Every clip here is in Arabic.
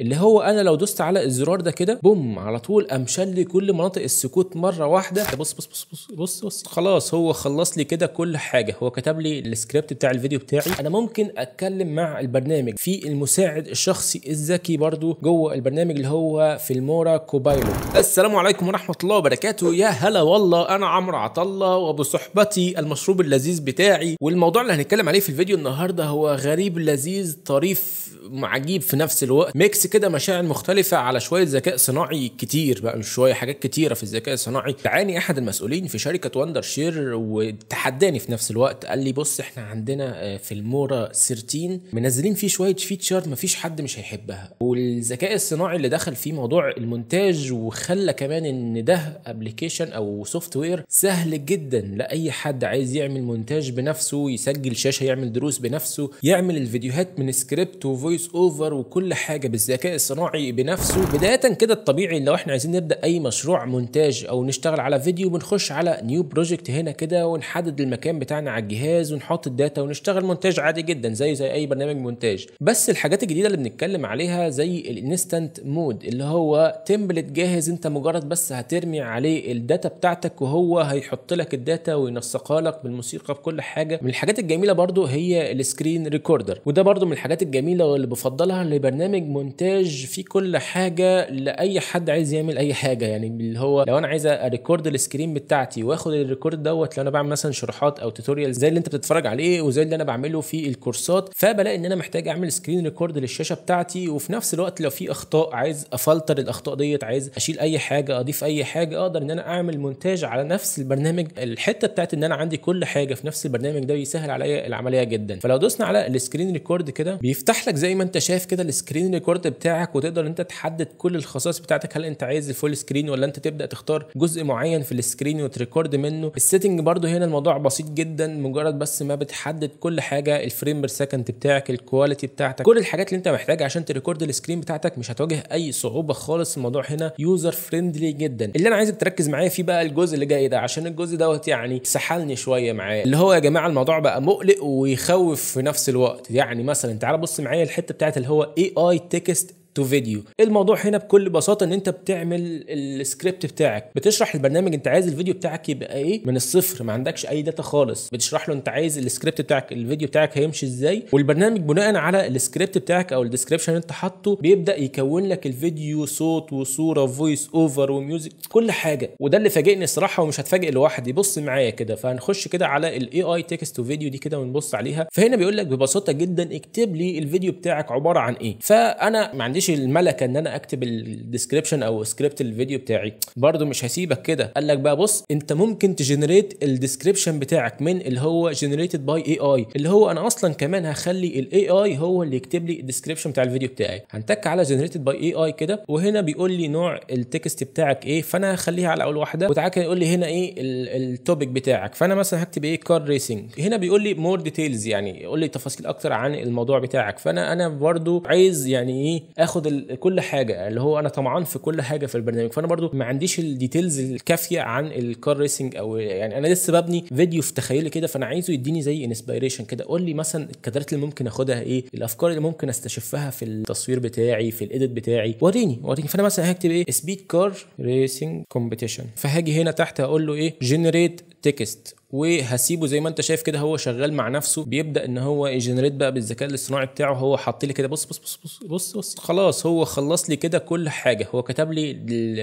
اللي هو انا لو دوست على الزرار ده كده بوم على طول امشل لي كل مناطق السكوت مره واحده بص بص بص بص بص, بص. خلاص هو خلص لي كده كل حاجه هو كتب لي السكريبت بتاع الفيديو بتاعي انا ممكن اتكلم مع البرنامج في المساعد الشخصي الذكي برضو جوه البرنامج اللي هو فيلمورا كوبايلوت السلام عليكم ورحمه الله وبركاته يا هلا والله انا عمرو عطله وبصحبتي المشروب اللذيذ بتاعي والموضوع اللي هنتكلم عليه في الفيديو النهارده هو غريب لذيذ طريف عجيب في نفس الوقت ميكس ميكس كده مشاعر مختلفه على شويه ذكاء صناعي كتير بقى مش شويه حاجات كتيره في الذكاء الصناعي دعاني احد المسؤولين في شركه وندر شير وتحداني في نفس الوقت قال لي بص احنا عندنا آه، في المورا 13 منزلين فيه شويه فيتشر مفيش حد مش هيحبها والذكاء الصناعي اللي دخل فيه موضوع المونتاج وخلى كمان ان ده ابلكيشن او سوفت وير سهل جدا لاي حد عايز يعمل مونتاج بنفسه يسجل شاشه يعمل دروس بنفسه يعمل الفيديوهات من سكريبت وفويس اوفر وكل حاجه بالذات الذكاء الصناعي بنفسه بدايه كده الطبيعي لو احنا عايزين نبدا اي مشروع مونتاج او نشتغل على فيديو بنخش على نيو بروجكت هنا كده ونحدد المكان بتاعنا على الجهاز ونحط الداتا ونشتغل مونتاج عادي جدا زيه زي اي برنامج مونتاج بس الحاجات الجديده اللي بنتكلم عليها زي الانستنت مود اللي هو تمبلت جاهز انت مجرد بس هترمي عليه الداتا بتاعتك وهو هيحط لك الداتا وينسقها لك بالموسيقى بكل حاجه من الحاجات الجميله برضو هي السكرين ريكوردر وده برضو من الحاجات الجميله واللي بفضلها لبرنامج مونتاج مونتاج في كل حاجه لاي حد عايز يعمل اي حاجه يعني اللي هو لو انا عايز اريكورد السكرين بتاعتي واخد الريكورد دوت لو انا بعمل مثلا شروحات او توتوريال زي اللي انت بتتفرج عليه وزي اللي انا بعمله في الكورسات فبلاقي ان انا محتاج اعمل سكرين ريكورد للشاشه بتاعتي وفي نفس الوقت لو في اخطاء عايز افلتر الاخطاء ديت عايز اشيل اي حاجه اضيف اي حاجه اقدر ان انا اعمل مونتاج على نفس البرنامج الحته بتاعت ان انا عندي كل حاجه في نفس البرنامج ده بيسهل عليا العمليه جدا فلو دوسنا على السكرين ريكورد كده بيفتح لك زي ما انت شايف كده السكرين ريكورد بتاعك وتقدر انت تحدد كل الخصائص بتاعتك هل انت عايز الفول سكرين ولا انت تبدا تختار جزء معين في السكرين وتريكورد منه السيتنج برده هنا الموضوع بسيط جدا مجرد بس ما بتحدد كل حاجه الفريم بير سكند بتاعك الكواليتي بتاعتك كل الحاجات اللي انت محتاجها عشان تريكورد السكرين بتاعتك مش هتواجه اي صعوبه خالص الموضوع هنا يوزر فريندلي جدا اللي انا عايزك تركز معايا فيه بقى الجزء اللي جاي ده عشان الجزء دوت يعني سحلني شويه معايا اللي هو يا جماعه الموضوع بقى مقلق ويخوف في نفس الوقت يعني مثلا تعال بص معايا الحته بتاعت اللي هو اي اي تكست تو فيديو إيه الموضوع هنا بكل بساطه ان انت بتعمل السكريبت بتاعك بتشرح البرنامج انت عايز الفيديو بتاعك يبقى ايه من الصفر ما عندكش اي داتا خالص بتشرح له انت عايز السكريبت بتاعك الفيديو بتاعك هيمشي ازاي والبرنامج بناء على السكريبت بتاعك او الديسكريبشن اللي انت حاطه بيبدا يكون لك الفيديو صوت وصوره فويس اوفر وميوزك كل حاجه وده اللي فاجئني الصراحه ومش هتفاجئ لوحدي بص معايا كده فهنخش كده على الاي اي تكست تو فيديو دي كده ونبص عليها فهنا بيقول لك ببساطه جدا اكتب لي الفيديو بتاعك عباره عن ايه فانا ما عنديش عنديش الملكه ان انا اكتب الديسكربشن او سكريبت الفيديو بتاعي برده مش هسيبك كده قال لك بقى بص انت ممكن تجنريت الديسكربشن بتاعك من اللي هو جنريتد باي اي اي اللي هو انا اصلا كمان هخلي الاي اي هو اللي يكتب لي الديسكربشن بتاع الفيديو بتاعي هنتك على جنريتد باي اي اي كده وهنا بيقول لي نوع التكست بتاعك ايه فانا هخليها على اول واحده وتعالى كده يقول لي هنا ايه التوبيك بتاعك فانا مثلا هكتب ايه كار ريسنج هنا بيقول لي مور ديتيلز يعني يقول لي تفاصيل اكتر عن الموضوع بتاعك فانا انا برده عايز يعني ايه اخد كل حاجه اللي هو انا طمعان في كل حاجه في البرنامج فانا برضو ما عنديش الديتيلز الكافيه عن الكار ريسنج او يعني انا لسه ببني فيديو في تخيلي كده فانا عايزه يديني زي انسبيريشن كده قول لي مثلا الكادرات اللي ممكن اخدها ايه الافكار اللي ممكن استشفها في التصوير بتاعي في الايديت بتاعي وريني وريني فانا مثلا هكتب ايه سبيد كار ريسنج كومبيتيشن فهاجي هنا تحت اقول له ايه جنريت تكست وهسيبه زي ما انت شايف كده هو شغال مع نفسه بيبدا ان هو يجنريت بقى بالذكاء الاصطناعي بتاعه هو حاط لي كده بص بص بص بص بص, بص خلاص هو خلص لي كده كل حاجه هو كتب لي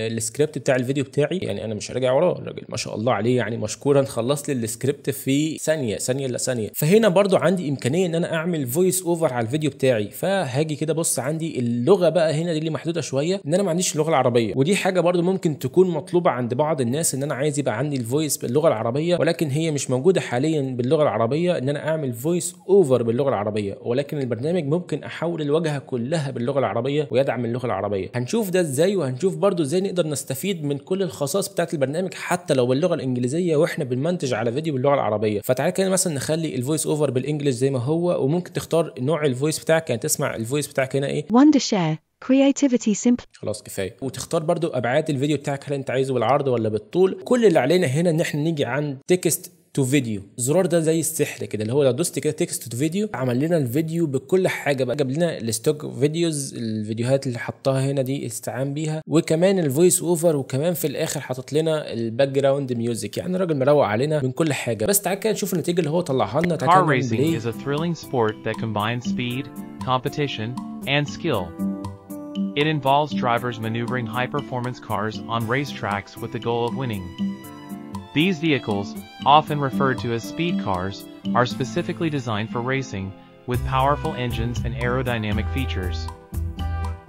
السكريبت بتاع الفيديو بتاعي يعني انا مش راجع وراه الراجل ما شاء الله عليه يعني مشكورا خلص لي السكريبت في ثانيه ثانيه الا ثانيه فهنا برضو عندي امكانيه ان انا اعمل فويس اوفر على الفيديو بتاعي فهاجي كده بص عندي اللغه بقى هنا دي اللي محدوده شويه ان انا ما عنديش اللغه العربيه ودي حاجه برضو ممكن تكون مطلوبه عند بعض الناس ان انا عايز يبقى عندي الفويس باللغه العربيه ولكن هي مش موجوده حاليا باللغه العربيه ان انا اعمل فويس اوفر باللغه العربيه ولكن البرنامج ممكن احول الواجهه كلها باللغه العربيه ويدعم اللغه العربيه هنشوف ده ازاي وهنشوف برضو ازاي نقدر نستفيد من كل الخصائص بتاعت البرنامج حتى لو باللغه الانجليزيه واحنا بنمنتج على فيديو باللغه العربيه فتعالى كده مثلا نخلي الفويس اوفر بالانجلش زي ما هو وممكن تختار نوع الفويس بتاعك يعني تسمع الفويس بتاعك هنا ايه creativity simple خلاص كفايه وتختار برضو ابعاد الفيديو بتاعك هل انت عايزه بالعرض ولا بالطول كل اللي علينا هنا ان احنا نيجي عند تكست تو فيديو الزرار ده زي السحر كده اللي هو لو دوست كده تكست تو فيديو عمل لنا الفيديو بكل حاجه بقى جاب لنا الستوك فيديوز الفيديوهات اللي حطها هنا دي استعان بيها وكمان الفويس اوفر وكمان في الاخر حاطط لنا الباك جراوند ميوزك يعني الراجل مروق علينا من كل حاجه بس تعال كده نشوف النتيجه اللي هو طلعها لنا تعال كده is a thrilling sport that combines speed, competition, and skill. It involves drivers maneuvering high-performance cars on racetracks with the goal of winning. These vehicles, often referred to as speed cars, are specifically designed for racing, with powerful engines and aerodynamic features.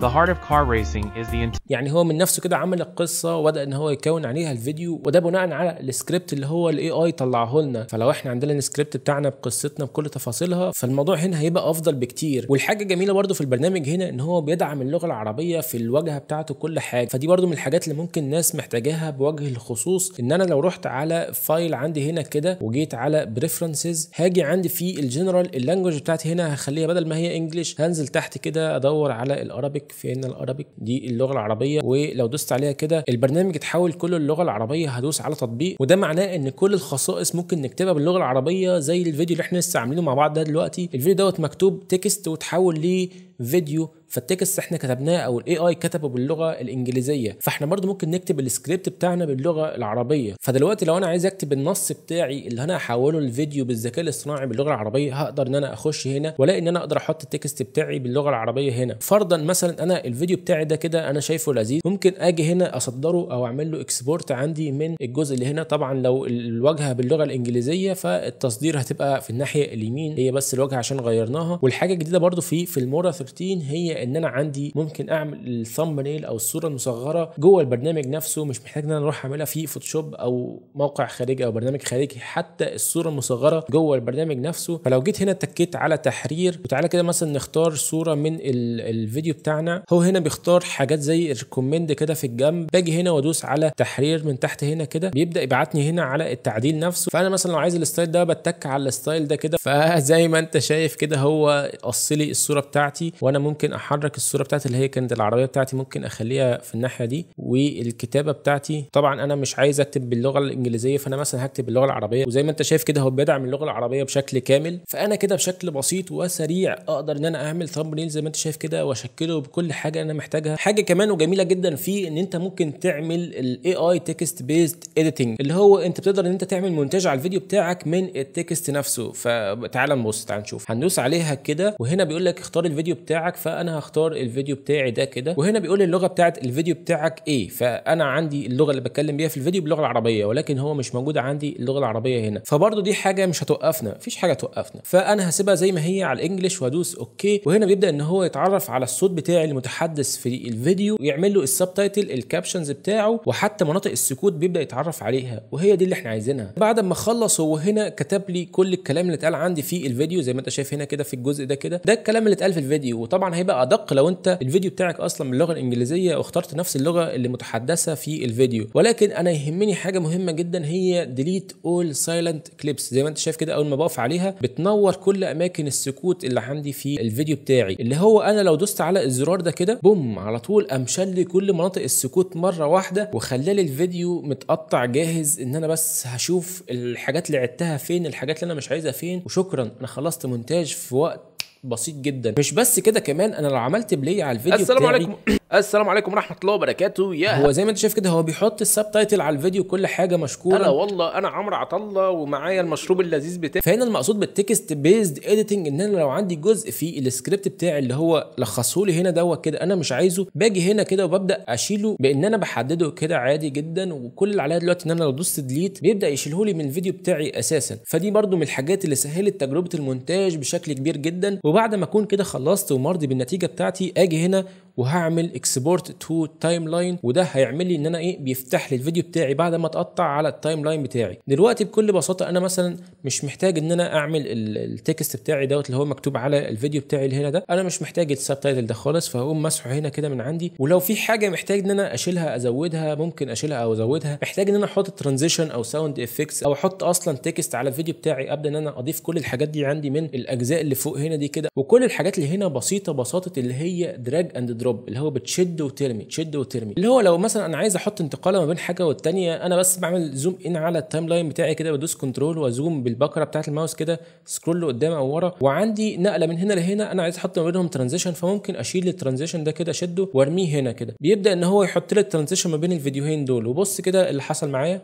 The heart of car racing is the يعني هو من نفسه كده عمل القصه وبدا ان هو يكون عليها الفيديو وده بناء على السكريبت اللي هو الاي اي طلعه لنا فلو احنا عندنا السكريبت بتاعنا بقصتنا بكل تفاصيلها فالموضوع هنا هيبقى افضل بكتير والحاجه الجميله برضو في البرنامج هنا ان هو بيدعم اللغه العربيه في الواجهه بتاعته كل حاجه فدي برضو من الحاجات اللي ممكن الناس محتاجاها بوجه الخصوص ان انا لو رحت على فايل عندي هنا كده وجيت على بريفرنسز هاجي عندي في الجنرال اللانجوج بتاعتي هنا هخليها بدل ما هي انجلش هنزل تحت كده ادور على الارابيك يعلمك في ان الارابيك دي اللغه العربيه ولو دوست عليها كده البرنامج اتحول كله للغه العربيه هدوس على تطبيق وده معناه ان كل الخصائص ممكن نكتبها باللغه العربيه زي الفيديو اللي احنا لسه عاملينه مع بعض ده دلوقتي الفيديو دوت مكتوب تكست وتحول ليه فيديو فالتكست احنا كتبناه او الاي اي كتبه باللغه الانجليزيه فاحنا برضو ممكن نكتب السكريبت بتاعنا باللغه العربيه فدلوقتي لو انا عايز اكتب النص بتاعي اللي انا هحوله لفيديو بالذكاء الاصطناعي باللغه العربيه هقدر ان انا اخش هنا والاقي ان انا اقدر احط التكست بتاعي باللغه العربيه هنا فرضا مثلا انا الفيديو بتاعي ده كده انا شايفه لذيذ ممكن اجي هنا اصدره او اعمل له اكسبورت عندي من الجزء اللي هنا طبعا لو الواجهه باللغه الانجليزيه فالتصدير هتبقى في الناحيه اليمين هي بس الواجهه عشان غيرناها والحاجه الجديده برضو في في المورا روتين هي ان انا عندي ممكن اعمل الثامبنيل او الصوره المصغره جوه البرنامج نفسه مش محتاج ان انا اروح اعملها في فوتوشوب او موقع خارجي او برنامج خارجي حتى الصوره المصغره جوه البرنامج نفسه فلو جيت هنا اتكيت على تحرير وتعالى كده مثلا نختار صوره من الفيديو بتاعنا هو هنا بيختار حاجات زي الريكومند كده في الجنب باجي هنا وادوس على تحرير من تحت هنا كده بيبدا يبعتني هنا على التعديل نفسه فانا مثلا لو عايز الستايل ده بتك على الستايل ده كده فزي ما انت شايف كده هو قص لي الصوره بتاعتي وانا ممكن احرك الصوره بتاعتي اللي هي كانت العربيه بتاعتي ممكن اخليها في الناحيه دي والكتابه بتاعتي طبعا انا مش عايز اكتب باللغه الانجليزيه فانا مثلا هكتب باللغه العربيه وزي ما انت شايف كده هو بيدعم اللغه العربيه بشكل كامل فانا كده بشكل بسيط وسريع اقدر ان انا اعمل ثامب زي ما انت شايف كده واشكله بكل حاجه انا محتاجها حاجه كمان وجميله جدا فيه ان انت ممكن تعمل الاي اي تكست بيزد اديتنج اللي هو انت بتقدر ان انت تعمل مونتاج على الفيديو بتاعك من التكست نفسه فتعال نبص تعال نشوف هندوس عليها كده وهنا بيقول لك اختار الفيديو بتاعك فانا هختار الفيديو بتاعي ده كده وهنا بيقول لي اللغه بتاعت الفيديو بتاعك ايه فانا عندي اللغه اللي بتكلم بيها في الفيديو باللغه العربيه ولكن هو مش موجود عندي اللغه العربيه هنا فبرضه دي حاجه مش هتوقفنا مفيش حاجه توقفنا فانا هسيبها زي ما هي على الانجليش وادوس اوكي وهنا بيبدا ان هو يتعرف على الصوت بتاعي المتحدث في الفيديو ويعمل له السبتايتل الكابشنز بتاعه وحتى مناطق السكوت بيبدا يتعرف عليها وهي دي اللي احنا عايزينها بعد ما خلص هو هنا كتب لي كل الكلام اللي اتقال عندي في الفيديو زي ما انت شايف هنا كده في الجزء ده كده ده الكلام اللي اتقال في الفيديو الفيديو وطبعا هيبقى ادق لو انت الفيديو بتاعك اصلا من اللغه الانجليزيه واخترت نفس اللغه اللي متحدثه في الفيديو ولكن انا يهمني حاجه مهمه جدا هي ديليت اول سايلنت كليبس زي ما انت شايف كده اول ما بقف عليها بتنور كل اماكن السكوت اللي عندي في الفيديو بتاعي اللي هو انا لو دوست على الزرار ده كده بوم على طول امشلي كل مناطق السكوت مره واحده وخلالي الفيديو متقطع جاهز ان انا بس هشوف الحاجات اللي عدتها فين الحاجات اللي انا مش عايزها فين وشكرا انا خلصت مونتاج في وقت بسيط جدا مش بس كده كمان انا لو عملت بلاي على الفيديو السلام بتاعي عليكم السلام عليكم ورحمه الله وبركاته يا هو زي ما انت شايف كده هو بيحط السب تايتل على الفيديو كل حاجه مشكوره انا والله انا عمرو عطله ومعايا المشروب اللذيذ بتاعي فهنا المقصود بالتكست بيزد اديتنج ان انا لو عندي جزء في السكريبت بتاعي اللي هو لخصه لي هنا دوت كده انا مش عايزه باجي هنا كده وببدا اشيله بان انا بحدده كده عادي جدا وكل اللي عليا دلوقتي ان انا لو دوست ديليت بيبدا يشيله لي من الفيديو بتاعي اساسا فدي برضو من الحاجات اللي سهلت تجربه المونتاج بشكل كبير جدا وبعد ما اكون كده خلصت ومرضي بالنتيجه بتاعتي اجي هنا وهعمل اكسبورت تو تايم لاين وده هيعمل لي ان انا ايه بيفتح لي الفيديو بتاعي بعد ما اتقطع على التايم لاين بتاعي دلوقتي بكل بساطه انا مثلا مش محتاج ان انا اعمل التكست بتاعي دوت اللي هو مكتوب على الفيديو بتاعي اللي هنا ده انا مش محتاج السبتايتل ده خالص فهقوم مسحه هنا كده من عندي ولو في حاجه محتاج ان انا اشيلها ازودها ممكن اشيلها او ازودها محتاج ان انا احط ترانزيشن او ساوند افكتس او احط اصلا تكست على الفيديو بتاعي ابدا ان انا اضيف كل الحاجات دي عندي من الاجزاء اللي فوق هنا دي كده وكل الحاجات اللي هنا بسيطه بساطه اللي هي دراج اند دروب اللي هو تشد وترمي تشد وترمي اللي هو لو مثلا انا عايز احط انتقاله ما بين حاجه والتانيه انا بس بعمل زوم ان على التايم لاين بتاعي كده بدوس كنترول وازوم بالبكره بتاعت الماوس كده سكرول لقدام او ورا وعندي نقله من هنا لهنا انا عايز احط ما بينهم ترانزيشن فممكن اشيل الترانزيشن ده كده اشده وارميه هنا كده بيبدا ان هو يحط لي الترانزيشن ما بين الفيديوهين دول وبص كده اللي حصل معايا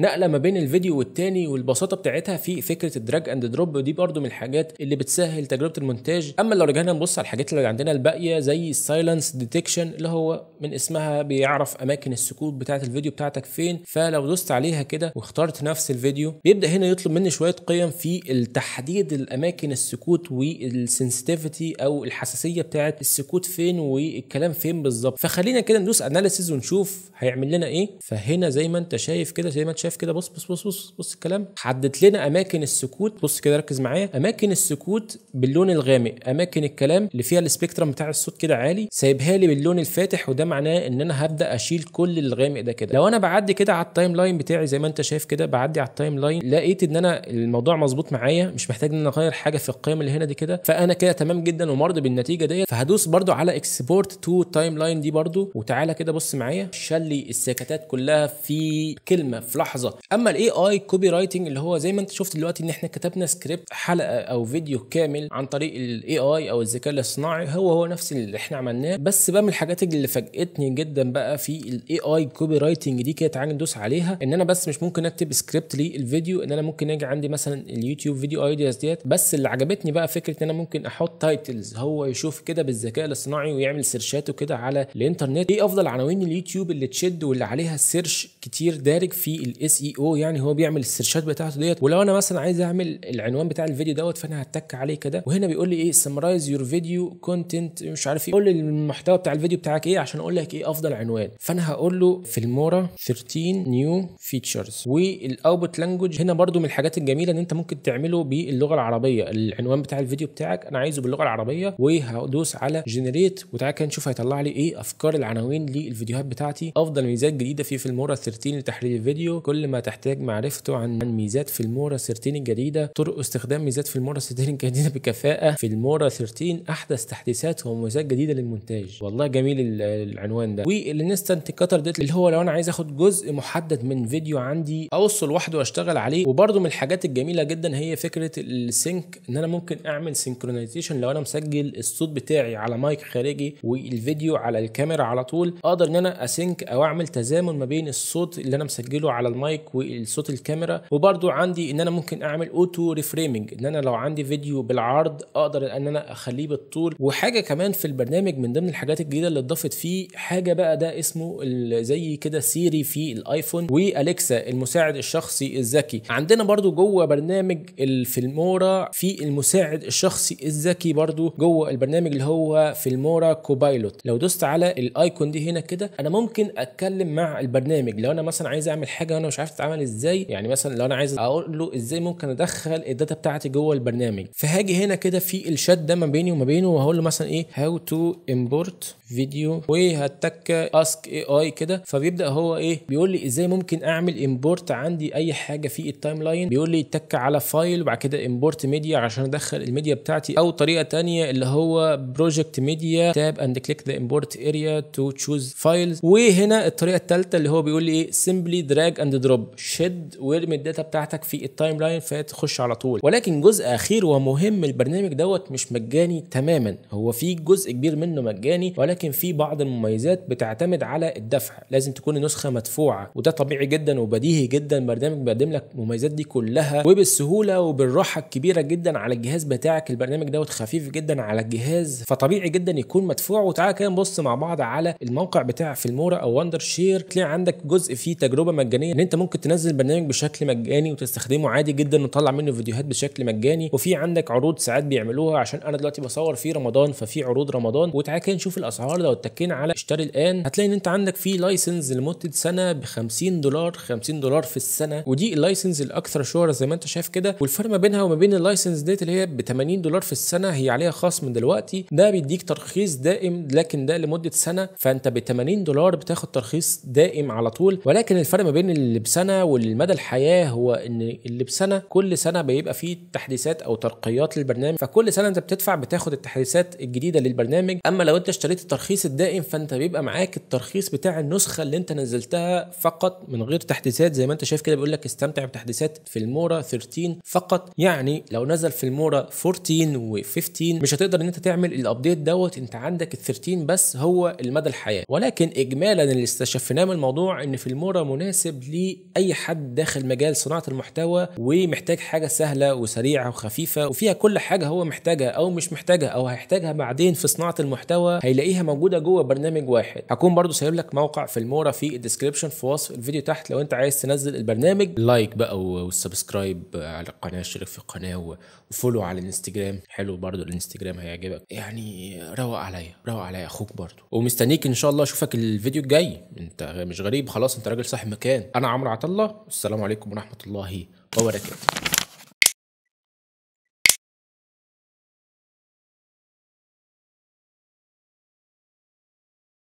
نقله ما بين الفيديو والتاني والبساطه بتاعتها في فكره الدراج اند دروب دي برده من الحاجات اللي بتسهل تجربه المونتاج اما لو رجعنا نبص على الحاجات اللي عندنا الباقيه زي السايلنس ديتكشن اللي هو من اسمها بيعرف اماكن السكوت بتاعه الفيديو بتاعتك فين فلو دوست عليها كده واخترت نفس الفيديو بيبدا هنا يطلب مني شويه قيم في التحديد الاماكن السكوت والسنسيتيفيتي او الحساسيه بتاعه السكوت فين والكلام فين بالظبط فخلينا كده ندوس اناليسيز ونشوف هيعمل لنا ايه فهنا زي ما انت شايف كده زي ما انت شايف شايف كده بص بص بص بص بص الكلام حدد لنا اماكن السكوت بص كده ركز معايا اماكن السكوت باللون الغامق اماكن الكلام اللي فيها السبيكترم بتاع الصوت كده عالي سايبها لي باللون الفاتح وده معناه ان انا هبدا اشيل كل الغامق ده كده لو انا بعدي كده على التايم لاين بتاعي زي ما انت شايف كده بعدي على التايم لاين لقيت ان انا الموضوع مظبوط معايا مش محتاج ان انا اغير حاجه في القيم اللي هنا دي كده فانا كده تمام جدا ومرضي بالنتيجه ديت فهدوس برده على اكسبورت تو تايم لاين دي برده وتعالى كده بص معايا شال لي السكتات كلها في كلمه في لحظه لحظه اما الاي اي كوبي رايتنج اللي هو زي ما انت شفت دلوقتي ان احنا كتبنا سكريبت حلقه او فيديو كامل عن طريق الاي اي او الذكاء الاصطناعي هو هو نفس اللي احنا عملناه بس بقى من الحاجات اللي فاجئتني جدا بقى في الاي اي كوبي رايتنج دي كده تعالى ندوس عليها ان انا بس مش ممكن اكتب سكريبت للفيديو ان انا ممكن اجي عندي مثلا اليوتيوب فيديو ايدياز ديت بس اللي عجبتني بقى فكره ان انا ممكن احط تايتلز هو يشوف كده بالذكاء الاصطناعي ويعمل سيرشات وكده على الانترنت ايه افضل عناوين اليوتيوب اللي تشد واللي عليها سيرش كتير دارج في الاس الاس اي او يعني هو بيعمل السيرشات بتاعته ديت ولو انا مثلا عايز اعمل العنوان بتاع الفيديو دوت فانا هتك عليه كده وهنا بيقول لي ايه سمرايز يور فيديو كونتنت مش عارف ايه قول لي المحتوى بتاع الفيديو بتاعك ايه عشان اقول لك ايه افضل عنوان فانا هقول له فيلمورا 13 نيو فيتشرز والاوبوت لانجوج هنا برده من الحاجات الجميله ان انت ممكن تعمله باللغه العربيه العنوان بتاع الفيديو بتاعك انا عايزه باللغه العربيه وهدوس على جنريت وتعالى كده نشوف هيطلع لي ايه افكار العناوين للفيديوهات بتاعتي افضل ميزات جديده في فيلمورا 13 لتحرير الفيديو كل كل ما تحتاج معرفته عن ميزات فيلمورا 13 الجديدة طرق استخدام ميزات فيلمورا 13 الجديدة بكفاءة فيلمورا 13 أحدث تحديثات ومميزات جديدة للمونتاج والله جميل العنوان ده والانستنت كاتر ديت اللي هو لو أنا عايز أخد جزء محدد من فيديو عندي أوصل لوحده وأشتغل عليه وبرده من الحاجات الجميلة جدا هي فكرة السينك إن أنا ممكن أعمل سينكرونايزيشن لو أنا مسجل الصوت بتاعي على مايك خارجي والفيديو على الكاميرا على طول أقدر إن أنا أسينك أو أعمل تزامن ما بين الصوت اللي أنا مسجله على المايك والصوت الكاميرا وبرده عندي ان انا ممكن اعمل اوتو ريفريمنج ان انا لو عندي فيديو بالعرض اقدر ان انا اخليه بالطول وحاجه كمان في البرنامج من ضمن الحاجات الجديده اللي اتضافت فيه حاجه بقى ده اسمه زي كده سيري في الايفون واليكسا المساعد الشخصي الذكي عندنا برده جوه برنامج الفيلمورا في المساعد الشخصي الذكي برده جوه البرنامج اللي هو فيلمورا كوبايلوت لو دوست على الايكون دي هنا كده انا ممكن اتكلم مع البرنامج لو انا مثلا عايز اعمل حاجه انا مش عارف تتعامل ازاي يعني مثلا لو انا عايز اقول له ازاي ممكن ادخل الداتا بتاعتي جوه البرنامج فهاجي هنا كده في الشات ده ما بيني وما بينه وهقول له مثلا ايه هاو تو امبورت فيديو وهتك اسك اي اي كده فبيبدا هو ايه بيقول لي ازاي ممكن اعمل امبورت عندي اي حاجه في التايم لاين بيقول لي تك على فايل وبعد كده امبورت ميديا عشان ادخل الميديا بتاعتي او طريقه تانية اللي هو بروجكت ميديا تاب اند كليك ذا امبورت اريا تو تشوز فايلز وهنا الطريقه الثالثه اللي هو بيقول لي ايه سمبلي دراج اند دروب شد وارمي الداتا بتاعتك في التايم لاين فتخش على طول ولكن جزء اخير ومهم البرنامج دوت مش مجاني تماما هو في جزء كبير منه مجاني ولكن ولكن في بعض المميزات بتعتمد على الدفع لازم تكون النسخه مدفوعه وده طبيعي جدا وبديهي جدا برنامج بيقدم لك المميزات دي كلها وبالسهوله وبالراحه الكبيره جدا على الجهاز بتاعك البرنامج دوت خفيف جدا على الجهاز فطبيعي جدا يكون مدفوع وتعالى كده نبص مع بعض على الموقع بتاع فيلمورا او وندر شير تلاقي عندك جزء فيه تجربه مجانيه ان انت ممكن تنزل برنامج بشكل مجاني وتستخدمه عادي جدا وتطلع منه فيديوهات بشكل مجاني وفي عندك عروض ساعات بيعملوها عشان انا دلوقتي بصور في رمضان ففي عروض رمضان وتعالى كده نشوف الاسعار الاسعار لو اتكينا على اشتري الان هتلاقي ان انت عندك في لايسنس لمده سنه ب 50 دولار 50 دولار في السنه ودي اللايسنس الاكثر شهره زي ما انت شايف كده والفرق ما بينها وما بين اللايسنس ديت اللي هي ب 80 دولار في السنه هي عليها خصم دلوقتي ده بيديك ترخيص دائم لكن ده لمده سنه فانت ب 80 دولار بتاخد ترخيص دائم على طول ولكن الفرق ما بين اللي بسنه والمدى الحياه هو ان اللي بسنه كل سنه بيبقى فيه تحديثات او ترقيات للبرنامج فكل سنه انت بتدفع بتاخد التحديثات الجديده للبرنامج اما لو انت اشتريت الترخيص الدائم فانت بيبقى معاك الترخيص بتاع النسخه اللي انت نزلتها فقط من غير تحديثات زي ما انت شايف كده بيقول لك استمتع بتحديثات في المورا 13 فقط يعني لو نزل في المورا 14 و15 مش هتقدر ان انت تعمل الابديت دوت انت عندك ال 13 بس هو المدى الحياه ولكن اجمالا اللي استشفناه من الموضوع ان في المورا مناسب لاي حد داخل مجال صناعه المحتوى ومحتاج حاجه سهله وسريعه وخفيفه وفيها كل حاجه هو محتاجها او مش محتاجها او هيحتاجها بعدين في صناعه المحتوى هيلاقيها موجوده جوه برنامج واحد هكون برضو سايب لك موقع في المورا في الديسكربشن في وصف الفيديو تحت لو انت عايز تنزل البرنامج لايك بقى والسبسكرايب على القناه اشترك في القناه وفولو على الانستجرام حلو برضو الانستجرام هيعجبك يعني روق عليا روق عليا اخوك برضو ومستنيك ان شاء الله اشوفك الفيديو الجاي انت مش غريب خلاص انت راجل صاحب مكان انا عمرو عطله السلام عليكم ورحمه الله وبركاته